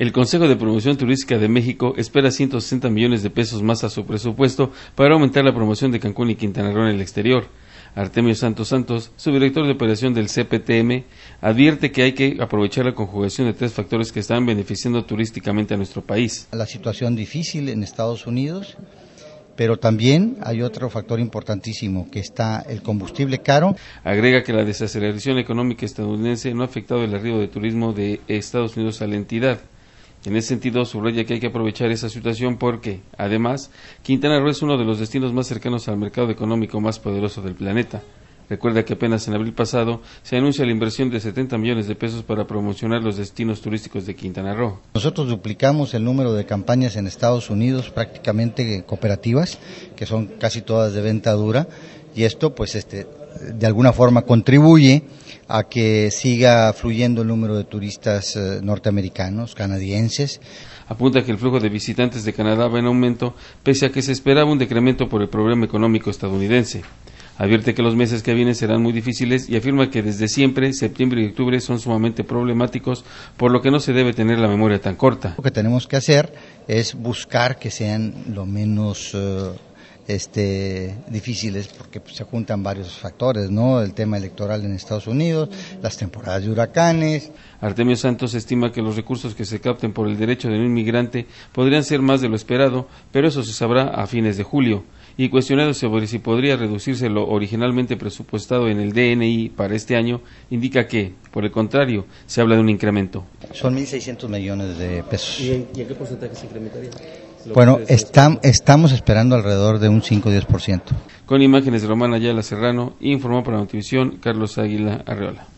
El Consejo de Promoción Turística de México espera 160 millones de pesos más a su presupuesto para aumentar la promoción de Cancún y Quintana Roo en el exterior. Artemio Santos Santos, subdirector de operación del CPTM, advierte que hay que aprovechar la conjugación de tres factores que están beneficiando turísticamente a nuestro país. La situación difícil en Estados Unidos, pero también hay otro factor importantísimo, que está el combustible caro. Agrega que la desaceleración económica estadounidense no ha afectado el arribo de turismo de Estados Unidos a la entidad. En ese sentido, subraya que hay que aprovechar esa situación porque, además, Quintana Roo es uno de los destinos más cercanos al mercado económico más poderoso del planeta. Recuerda que apenas en abril pasado se anuncia la inversión de 70 millones de pesos para promocionar los destinos turísticos de Quintana Roo. Nosotros duplicamos el número de campañas en Estados Unidos, prácticamente cooperativas, que son casi todas de venta dura y esto pues este de alguna forma contribuye a que siga fluyendo el número de turistas eh, norteamericanos, canadienses. Apunta que el flujo de visitantes de Canadá va en aumento, pese a que se esperaba un decremento por el problema económico estadounidense. Advierte que los meses que vienen serán muy difíciles y afirma que desde siempre septiembre y octubre son sumamente problemáticos, por lo que no se debe tener la memoria tan corta. Lo que tenemos que hacer es buscar que sean lo menos eh, este, difíciles porque pues, se juntan varios factores, ¿no? El tema electoral en Estados Unidos, las temporadas de huracanes. Artemio Santos estima que los recursos que se capten por el derecho de un inmigrante podrían ser más de lo esperado, pero eso se sabrá a fines de julio. Y cuestionado sobre si podría reducirse lo originalmente presupuestado en el DNI para este año, indica que, por el contrario, se habla de un incremento. Son 1.600 millones de pesos. ¿Y ¿Y en qué porcentaje se incrementaría? Bueno, este estamos esperando alrededor de un 5-10%. Con imágenes de Román Ayala Serrano, informó para Notivisión Carlos Águila Arreola.